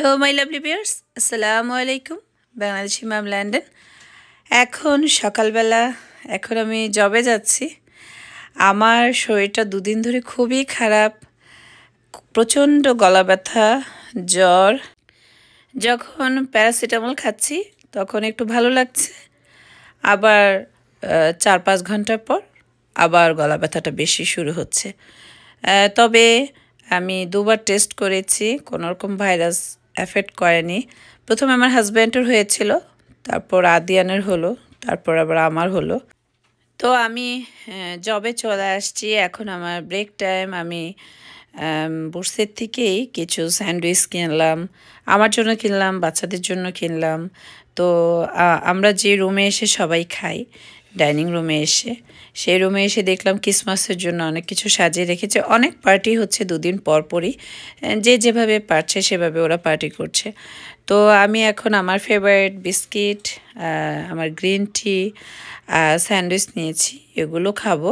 hello my lovely বিয়ার্স আসসালামু আলাইকুম Bangladeshi ma'am London এখন সকালবেলা এখন আমি জবে যাচ্ছি আমার শরীরটা দুদিন ধরে খুবই খারাপ প্রচণ্ড গলা ব্যথা জ্বর যখন প্যারাসিটামল খাচ্ছি তখন একটু ভালো লাগছে আবার চার পাঁচ ঘন্টা পর আবার গলা ব্যথাটা বেশি শুরু হচ্ছে তবে আমি দুবার টেস্ট করেছি কোনোরকম ভাইরাস অ্যাফেক্ট করেনি প্রথমে আমার হাজব্যান্ডের হয়েছিল তারপর আদিয়ানের হলো তারপর আবার আমার হলো তো আমি জবে চলে আসছি এখন আমার ব্রেক টাইম আমি বুর্সের থেকেই কিছু স্যান্ডউইচ কিনলাম আমার জন্য কিনলাম বাচ্চাদের জন্য কিনলাম তো আমরা যে রুমে এসে সবাই খাই ডাইনিং রুমে এসে সেই রুমে এসে দেখলাম ক্রিসমাসের জন্য অনেক কিছু সাজিয়ে রেখেছে অনেক পার্টি হচ্ছে দুদিন পরপরই যে যেভাবে পারছে সেভাবে ওরা পার্টি করছে তো আমি এখন আমার ফেভারিট বিস্কিট আমার গ্রিন টি স্যান্ডউইচ নিয়েছি এগুলো খাবো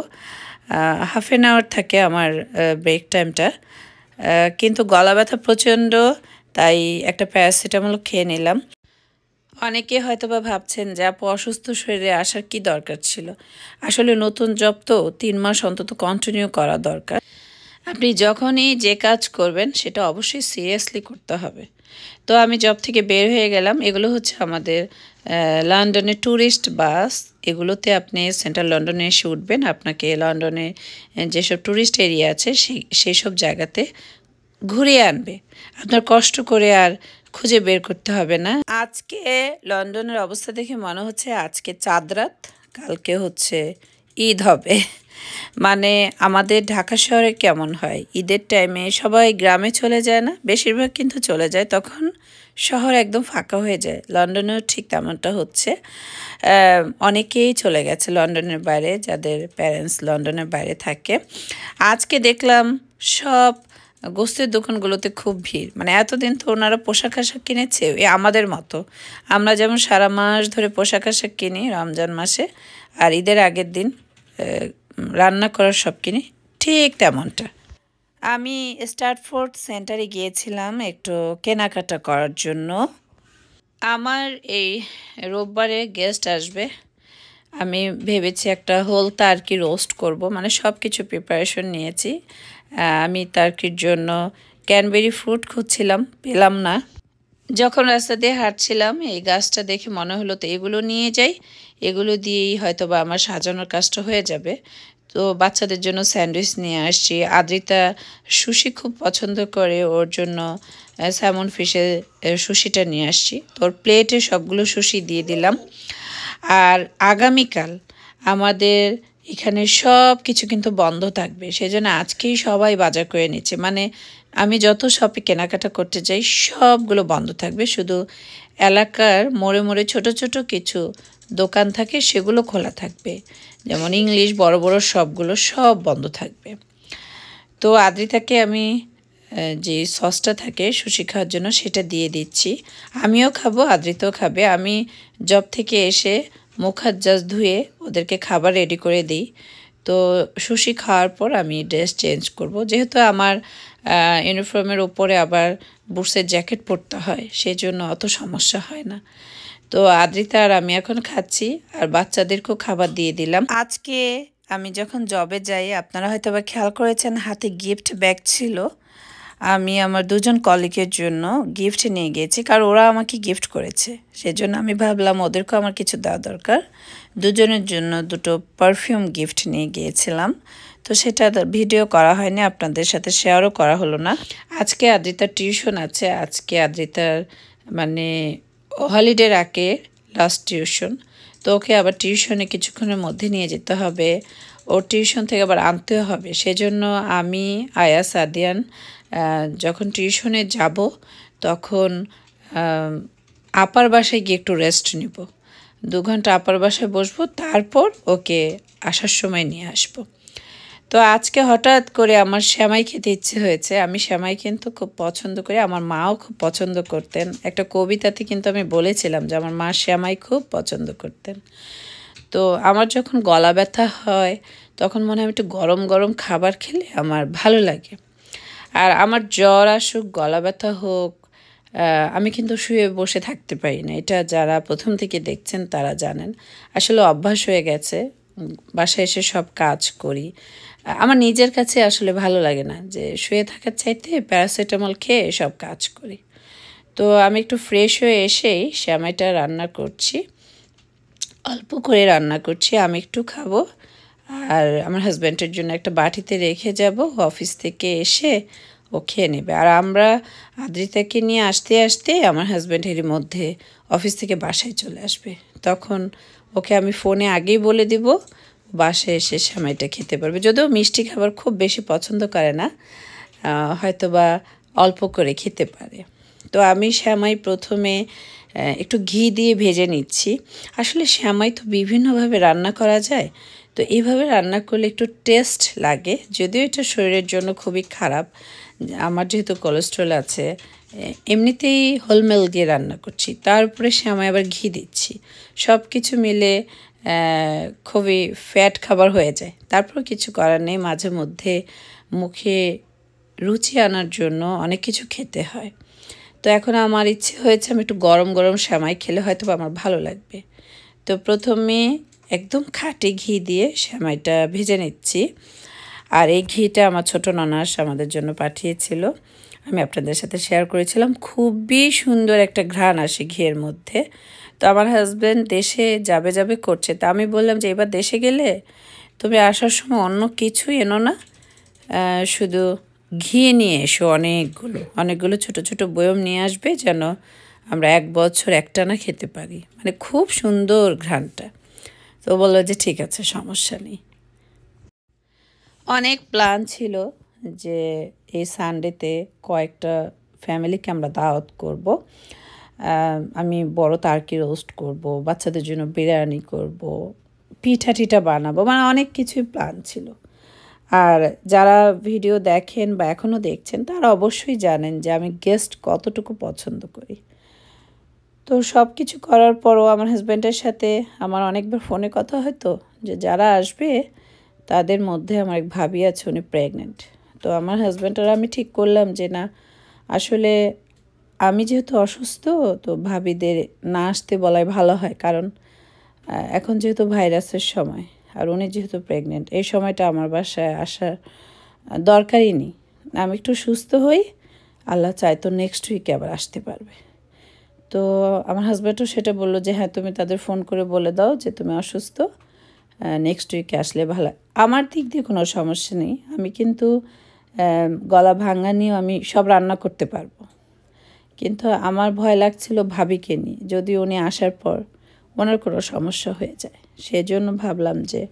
হাফ অ্যান আওয়ার থাকে আমার ব্রেক টাইমটা কিন্তু গলা ব্যথা প্রচণ্ড তাই একটা প্যারাসিটামল খেয়ে নিলাম অনেকে হয়তো বা ভাবছেন যে আপু অসুস্থ শরীরে আসার কি দরকার ছিল আসলে নতুন জব তো তিন মাস অন্তত কন্টিনিউ করা দরকার আপনি যখনই যে কাজ করবেন সেটা অবশ্যই সিরিয়াসলি করতে হবে তো আমি জব থেকে বের হয়ে গেলাম এগুলো হচ্ছে আমাদের লন্ডনে ট্যুরিস্ট বাস এগুলোতে আপনি সেন্ট্রাল লন্ডনে এসে উঠবেন আপনাকে লন্ডনে যেসব ট্যুরিস্ট এরিয়া আছে সেই সেই সব জায়গাতে ঘুরিয়ে আনবে আপনার কষ্ট করে আর খুঁজে বের করতে হবে না আজকে লন্ডনের অবস্থা দেখে মনে হচ্ছে আজকে চাঁদরাত কালকে হচ্ছে ঈদ হবে মানে আমাদের ঢাকা শহরে কেমন হয় ঈদের টাইমে সবাই গ্রামে চলে যায় না বেশিরভাগ কিন্তু চলে যায় তখন শহর একদম ফাঁকা হয়ে যায় লন্ডনেও ঠিক তেমনটা হচ্ছে অনেকেই চলে গেছে লন্ডনের বাইরে যাদের প্যারেন্টস লন্ডনের বাইরে থাকে আজকে দেখলাম সব গোস্তের দোকানগুলোতে খুব ভিড় মানে এতদিন তো ওনারা পোশাক আশাক কিনেছে আমাদের মতো আমরা যেমন সারা মাস ধরে পোশাক আশাক কিনি রমজান মাসে আর ঈদের আগের দিন রান্না করার সব কিনি ঠিক তেমনটা আমি স্টার্টফোর্ড সেন্টারে গিয়েছিলাম একটু কেনাকাটা করার জন্য আমার এই রোববারে গেস্ট আসবে আমি ভেবেছি একটা হোল কি রোস্ট করব মানে সব কিছু প্রিপারেশন নিয়েছি হ্যাঁ, আমি টার্কির জন্য ক্যানবেরি ফ্রুট খুঁজছিলাম পেলাম না যখন রাস্তা দিয়ে হাঁটছিলাম এই গাছটা দেখে মনে হলো তো এগুলো নিয়ে যাই এগুলো দিয়েই হয়তো বা আমার সাজানোর কাজটা হয়ে যাবে তো বাচ্চাদের জন্য স্যান্ডউইচ নিয়ে আসছি আদ্রিতা সুশি খুব পছন্দ করে ওর জন্য স্যামন ফিশে সুশিটা নিয়ে আসছি তোর প্লেটে সবগুলো সুশি দিয়ে দিলাম আর আগামীকাল আমাদের এখানে সব কিছু কিন্তু বন্ধ থাকবে সেই জন্য আজকেই সবাই বাজার করে নিচ্ছে মানে আমি যত শপে কেনাকাটা করতে যাই সবগুলো বন্ধ থাকবে শুধু এলাকার মোড়ে মোড়ে ছোট ছোট কিছু দোকান থাকে সেগুলো খোলা থাকবে যেমন ইংলিশ বড় বড় সবগুলো সব বন্ধ থাকবে তো আদ্রিতাকে আমি যে সসটা থাকে সুশি খাওয়ার জন্য সেটা দিয়ে দিচ্ছি আমিও খাবো আদ্রিতও খাবে আমি জব থেকে এসে মুখ হাত জাস্ট ধুয়ে ওদেরকে খাবার রেডি করে দিই তো সুশি খাওয়ার পর আমি ড্রেস চেঞ্জ করব যেহেতু আমার ইউনিফর্মের ওপরে আবার বুটসের জ্যাকেট পরতে হয় সেই জন্য অত সমস্যা হয় না তো আদ্রিতা আর আমি এখন খাচ্ছি আর বাচ্চাদেরকেও খাবার দিয়ে দিলাম আজকে আমি যখন জবে যাই আপনারা হয়তো আবার খেয়াল করেছেন হাতে গিফট ব্যাগ ছিল আমি আমার দুজন কলিগের জন্য গিফট নিয়ে গিয়েছি কারণ ওরা আমাকে গিফট করেছে সেজন্য আমি ভাবলাম ওদেরকেও আমার কিছু দেওয়া দরকার দুজনের জন্য দুটো পারফিউম গিফট নিয়ে গিয়েছিলাম তো সেটা ভিডিও করা হয়নি আপনাদের সাথে শেয়ারও করা হলো না আজকে আদ্রিতার টিউশন আছে আজকে আদ্রিতার মানে হলিডে আগে লাস্ট টিউশন তো ওকে আবার টিউশনে কিছুক্ষণের মধ্যে নিয়ে যেতে হবে ওর টিউশন থেকে আবার আনতে হবে সেজন্য আমি আয়াস আদিয়ান যখন টিউশনে যাব তখন আপার বাসায় গিয়ে একটু রেস্ট নিব দু ঘন্টা আপার বাসায় বসবো তারপর ওকে আসার সময় নিয়ে আসবো তো আজকে হঠাৎ করে আমার শ্যামাই খেতে ইচ্ছে হয়েছে আমি শ্যামাই কিন্তু খুব পছন্দ করি আমার মাও খুব পছন্দ করতেন একটা কবিতাতে কিন্তু আমি বলেছিলাম যে আমার মা শ্যামাই খুব পছন্দ করতেন তো আমার যখন গলা ব্যথা হয় তখন মনে হয় একটু গরম গরম খাবার খেলে আমার ভালো লাগে আর আমার জ্বর আসুক গলা ব্যথা হোক আমি কিন্তু শুয়ে বসে থাকতে পারি না এটা যারা প্রথম থেকে দেখছেন তারা জানেন আসলে অভ্যাস হয়ে গেছে বাসায় এসে সব কাজ করি আমার নিজের কাছে আসলে ভালো লাগে না যে শুয়ে থাকার চাইতে প্যারাসিটামল খেয়ে সব কাজ করি তো আমি একটু ফ্রেশ হয়ে এসেই শ্যামাইটা রান্না করছি অল্প করে রান্না করছি আমি একটু খাবো আর আমার হাজব্যান্ডের জন্য একটা বাটিতে রেখে যাব অফিস থেকে এসে ও খেয়ে নেবে আর আমরা আদ্রিতাকে নিয়ে আসতে আসতে আমার হাজব্যান্ডের মধ্যে অফিস থেকে বাসায় চলে আসবে তখন ওকে আমি ফোনে আগেই বলে দিব বাসায় এসে সময়টা খেতে পারবে যদিও মিষ্টি খাবার খুব বেশি পছন্দ করে না হয়তো বা অল্প করে খেতে পারে তো আমি শ্যামাই প্রথমে একটু ঘি দিয়ে ভেজে নিচ্ছি আসলে শ্যামাই তো বিভিন্নভাবে রান্না করা যায় তো এইভাবে রান্না করলে একটু টেস্ট লাগে যদিও এটা শরীরের জন্য খুবই খারাপ আমার যেহেতু কোলেস্ট্রল আছে এমনিতেই হোলমেল দিয়ে রান্না করছি তারপরে শ্যামায় আবার ঘি দিচ্ছি সব কিছু মিলে খুবই ফ্যাট খাবার হয়ে যায় তারপর কিছু করার নেই মাঝে মধ্যে মুখে রুচি আনার জন্য অনেক কিছু খেতে হয় তো এখন আমার ইচ্ছে হয়েছে আমি একটু গরম গরম শ্যামাই খেলে হয়তো আমার ভালো লাগবে তো প্রথমে একদম খাঁটি ঘি দিয়ে সেমাইটা ভেজে নিচ্ছি আর এই ঘিটা আমার ছোট ননাস আমাদের জন্য পাঠিয়েছিল আমি আপনাদের সাথে শেয়ার করেছিলাম খুবই সুন্দর একটা ঘ্রাণ আসে ঘিয়ের মধ্যে তো আমার হাজব্যান্ড দেশে যাবে যাবে করছে তা আমি বললাম যে এবার দেশে গেলে তুমি আসার সময় অন্য কিছু এনো না শুধু ঘি নিয়ে এসো অনেকগুলো অনেকগুলো ছোট ছোট বয়ম নিয়ে আসবে যেন আমরা এক বছর একটানা খেতে পারি মানে খুব সুন্দর ঘ্রাণটা তো বললো যে ঠিক আছে সমস্যা নেই অনেক প্ল্যান ছিল যে এই সানডেতে কয়েকটা ফ্যামিলিকে আমরা দাওয়াত করব আমি বড় তার্কি রোস্ট করব বাচ্চাদের জন্য বিরিয়ানি করব পিঠা টিঠা বানাবো মানে অনেক কিছুই প্ল্যান ছিল আর যারা ভিডিও দেখেন বা এখনও দেখছেন তারা অবশ্যই জানেন যে আমি গেস্ট কতটুকু পছন্দ করি তো সব কিছু করার পরও আমার হাজব্যান্ডের সাথে আমার অনেকবার ফোনে কথা হতো যে যারা আসবে তাদের মধ্যে আমার এক ভাবি আছে উনি প্রেগনেন্ট তো আমার হাজব্যান্ড আর আমি ঠিক করলাম যে না আসলে আমি যেহেতু অসুস্থ তো ভাবিদের না আসতে বলাই ভালো হয় কারণ এখন যেহেতু ভাইরাসের সময় আর উনি যেহেতু প্রেগনেন্ট এই সময়টা আমার বাসায় আসার দরকারই নেই আমি একটু সুস্থ হই আল্লাহ চাই তো নেক্সট উইকে আবার আসতে পারবে তো আমার হাজব্যান্ডও সেটা বললো যে হ্যাঁ তুমি তাদের ফোন করে বলে দাও যে তুমি অসুস্থ নেক্সট উইকে আসলে ভালো আমার দিক দিয়ে কোনো সমস্যা নেই আমি কিন্তু গলা ভাঙা নিয়েও আমি সব রান্না করতে পারবো কিন্তু আমার ভয় লাগছিল ভাবিকে নিয়ে যদি উনি আসার পর ওনার কোনো সমস্যা হয়ে যায় সেজন্য ভাবলাম যে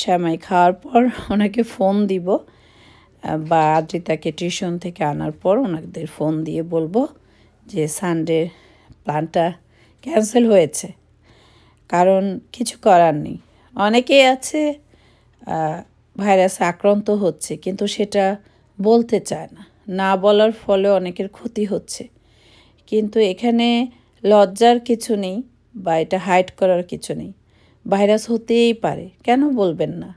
শ্যামাই খাওয়ার পর ওনাকে ফোন দিব বা আদ্রিতাকে টিউশন থেকে আনার পর ওনাদের ফোন দিয়ে বলবো যে সানডে প্ল্যানটা ক্যান্সেল হয়েছে কারণ কিছু করার নেই অনেকেই আছে ভাইরাসে আক্রান্ত হচ্ছে কিন্তু সেটা বলতে চায় না না বলার ফলে অনেকের ক্ষতি হচ্ছে কিন্তু এখানে লজ্জার কিছু নেই বা এটা হাইড করার কিছু নেই ভাইরাস হতেই পারে কেন বলবেন না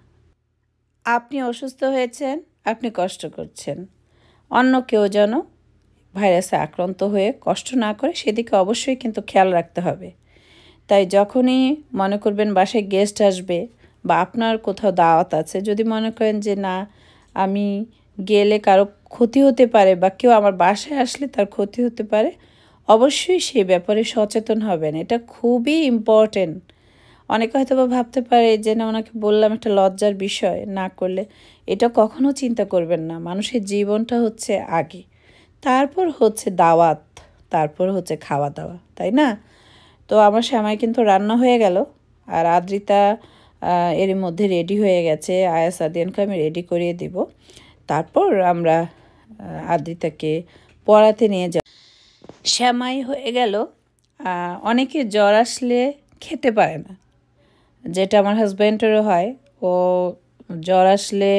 আপনি অসুস্থ হয়েছেন আপনি কষ্ট করছেন অন্য কেউ যেন ভাইরাসে আক্রান্ত হয়ে কষ্ট না করে সেদিকে অবশ্যই কিন্তু খেয়াল রাখতে হবে তাই যখনই মনে করবেন বাসায় গেস্ট আসবে বা আপনার কোথাও দাওয়াত আছে যদি মনে করেন যে না আমি গেলে কারো ক্ষতি হতে পারে বা কেউ আমার বাসায় আসলে তার ক্ষতি হতে পারে অবশ্যই সে ব্যাপারে সচেতন হবেন এটা খুবই ইম্পর্টেন্ট অনেকে হয়তো বা ভাবতে পারে যে না ওনাকে বললাম একটা লজ্জার বিষয় না করলে এটা কখনো চিন্তা করবেন না মানুষের জীবনটা হচ্ছে আগে তারপর হচ্ছে দাওয়াত তারপর হচ্ছে খাওয়া দাওয়া তাই না তো আমার শ্যামাই কিন্তু রান্না হয়ে গেল আর আদ্রিতা এর মধ্যে রেডি হয়ে গেছে আয়াস আদিয়ানকে আমি রেডি করিয়ে দিব তারপর আমরা আদ্রিতাকে পড়াতে নিয়ে যাব শ্যামাই হয়ে গেল অনেকে জ্বর আসলে খেতে পারে না যেটা আমার হাজব্যান্ডেরও হয় ও জ্বর আসলে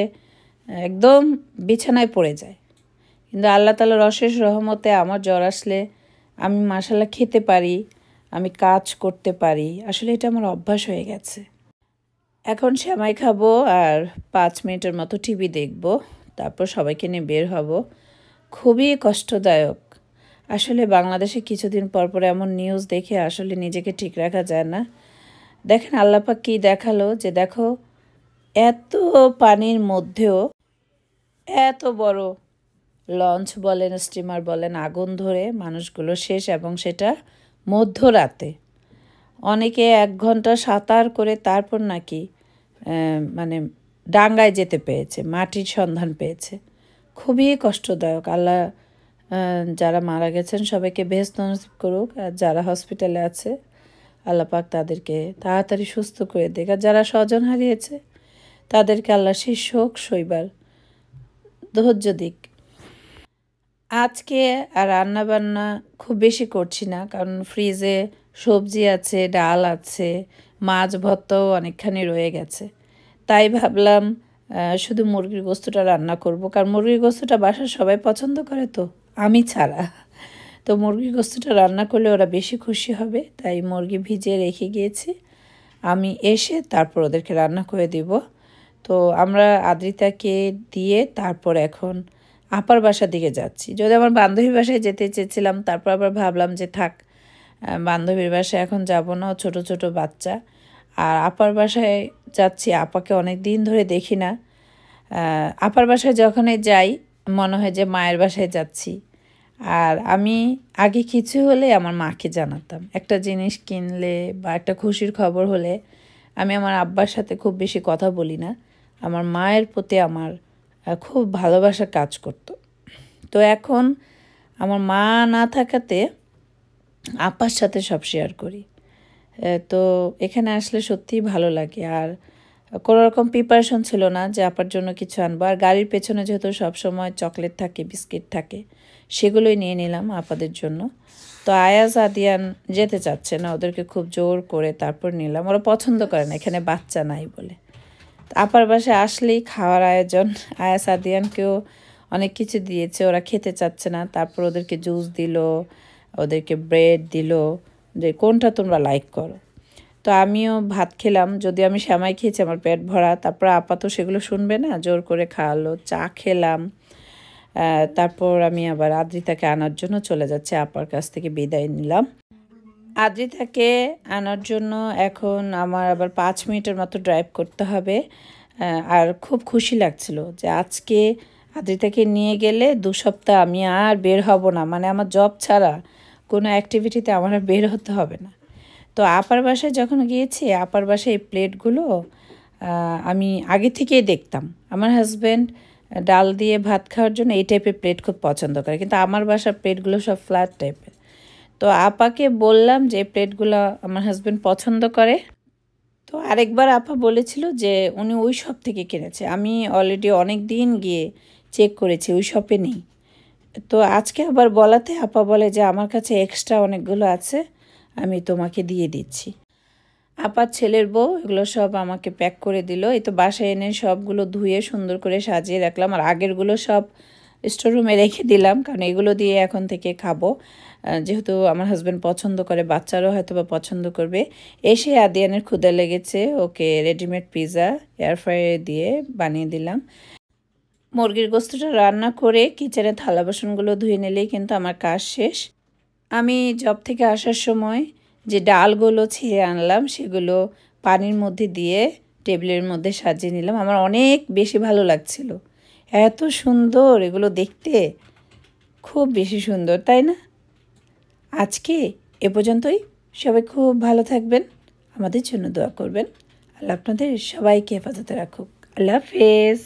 একদম বিছানায় পড়ে যায় কিন্তু আল্লাহ তালার অশেষ রহমতে আমার জ্বর আসলে আমি মশালা খেতে পারি আমি কাজ করতে পারি আসলে এটা আমার অভ্যাস হয়ে গেছে এখন শ্যামাই খাবো আর পাঁচ মিনিটের মতো টিভি দেখব তারপর সবাইকে নিয়ে বের হব খুবই কষ্টদায়ক আসলে বাংলাদেশে কিছুদিন পর পর এমন নিউজ দেখে আসলে নিজেকে ঠিক রাখা যায় না দেখেন আল্লাপাক কী দেখালো যে দেখো এত পানির মধ্যেও এত বড় লঞ্চ বলেন স্টিমার বলেন আগুন ধরে মানুষগুলো শেষ এবং সেটা মধ্যরাতে অনেকে এক ঘন্টা সাঁতার করে তারপর নাকি মানে ডাঙ্গায় যেতে পেয়েছে মাটির সন্ধান পেয়েছে খুবই কষ্টদায়ক আল্লাহ যারা মারা গেছেন সবাইকে বেহস্ত নসিব করুক আর যারা হসপিটালে আছে আল্লাপাক তাদেরকে তাড়াতাড়ি সুস্থ করে দেখ আর যারা স্বজন হারিয়েছে তাদেরকে আল্লাহ সেই শোক শৈবার ধৈর্য দিক আজকে রান্না বান্না খুব বেশি করছি না কারণ ফ্রিজে সবজি আছে ডাল আছে মাছ ভর্তাও অনেকখানি রয়ে গেছে তাই ভাবলাম শুধু মুরগির গোস্তটা রান্না করব কারণ মুরগির গোস্তটা বাসার সবাই পছন্দ করে তো আমি ছাড়া তো মুরগির গোস্তটা রান্না করলে ওরা বেশি খুশি হবে তাই মুরগি ভিজিয়ে রেখে গিয়েছি আমি এসে তারপর ওদেরকে রান্না করে দিব তো আমরা আদ্রিতাকে দিয়ে তারপর এখন আপার বাসার দিকে যাচ্ছি যদি আমার বান্ধবীর বাসায় যেতে চেয়েছিলাম তারপর আবার ভাবলাম যে থাক বান্ধবীর বাসায় এখন যাব না ছোট ছোট বাচ্চা আর আপার বাসায় যাচ্ছি আপাকে অনেক দিন ধরে দেখি না আপার বাসায় যখনই যাই মনে হয় যে মায়ের বাসায় যাচ্ছি আর আমি আগে কিছু হলে আমার মাকে জানাতাম একটা জিনিস কিনলে বা একটা খুশির খবর হলে আমি আমার আব্বার সাথে খুব বেশি কথা বলি না আমার মায়ের প্রতি আমার খুব ভালোবাসা কাজ করত তো এখন আমার মা না থাকাতে আপার সাথে সব শেয়ার করি তো এখানে আসলে সত্যিই ভালো লাগে আর কোনো রকম প্রিপারেশন ছিল না যে আপার জন্য কিছু আনবো আর গাড়ির পেছনে যেহেতু সবসময় চকলেট থাকে বিস্কিট থাকে সেগুলোই নিয়ে নিলাম আপাদের জন্য তো আয়াজ আদিয়ান যেতে চাচ্ছে না ওদেরকে খুব জোর করে তারপর নিলাম ওরা পছন্দ করে না এখানে বাচ্চা নাই বলে আপার বাসায় আসলেই খাওয়ার আয়োজন আয়াস আদিয়ানকেও অনেক কিছু দিয়েছে ওরা খেতে চাচ্ছে না তারপর ওদেরকে জুস দিল ওদেরকে ব্রেড দিল যে কোনটা তোমরা লাইক করো তো আমিও ভাত খেলাম যদি আমি শ্যামাই খেয়েছি আমার পেট ভরা তারপর আপা তো সেগুলো শুনবে না জোর করে খাওয়ালো চা খেলাম তারপর আমি আবার আদ্রিতাকে আনার জন্য চলে যাচ্ছে আপার কাছ থেকে বিদায় নিলাম আদ্রিতাকে আনার জন্য এখন আমার আবার পাঁচ মিনিটের মতো ড্রাইভ করতে হবে আর খুব খুশি লাগছিল যে আজকে আদ্রিতাকে নিয়ে গেলে দু সপ্তাহ আমি আর বের হব না মানে আমার জব ছাড়া কোনো অ্যাক্টিভিটিতে আমার আর বের হতে হবে না তো আপার বাসায় যখন গিয়েছি আপার বাসায় এই প্লেটগুলো আমি আগে থেকেই দেখতাম আমার হাজব্যান্ড ডাল দিয়ে ভাত খাওয়ার জন্য এই টাইপের প্লেট খুব পছন্দ করে কিন্তু আমার বাসার প্লেটগুলো সব ফ্ল্যাট টাইপের তো আপাকে বললাম যে প্লেটগুলো আমার হাজব্যান্ড পছন্দ করে তো আরেকবার আপা বলেছিল যে উনি ওই শপ থেকে কিনেছে আমি অলরেডি অনেক দিন গিয়ে চেক করেছি ওই শপে নেই তো আজকে আবার বলাতে আপা বলে যে আমার কাছে এক্সট্রা অনেকগুলো আছে আমি তোমাকে দিয়ে দিচ্ছি আপার ছেলের বউ এগুলো সব আমাকে প্যাক করে দিল এই তো বাসায় এনে সবগুলো ধুয়ে সুন্দর করে সাজিয়ে রাখলাম আর আগেরগুলো সব স্টোররুমে রেখে দিলাম কারণ এগুলো দিয়ে এখন থেকে খাবো যেহেতু আমার হাজব্যান্ড পছন্দ করে বাচ্চারও হয়তো বা পছন্দ করবে এসে আদিয়ানের ক্ষুদা লেগেছে ওকে রেডিমেড পিৎজা এয়ার ফ্রায়ার দিয়ে বানিয়ে দিলাম মুরগির গোস্তটা রান্না করে কিচেনে থালা বাসনগুলো ধুয়ে নিলেই কিন্তু আমার কাজ শেষ আমি জব থেকে আসার সময় যে ডালগুলো ছিঁড়ে আনলাম সেগুলো পানির মধ্যে দিয়ে টেবিলের মধ্যে সাজিয়ে নিলাম আমার অনেক বেশি ভালো লাগছিল এত সুন্দর এগুলো দেখতে খুব বেশি সুন্দর তাই না আজকে এ পর্যন্তই সবাই খুব ভালো থাকবেন আমাদের জন্য দোয়া করবেন আল্লাহ আপনাদের সবাইকে হেফাজতে রাখুক আল্লাহ হাফেজ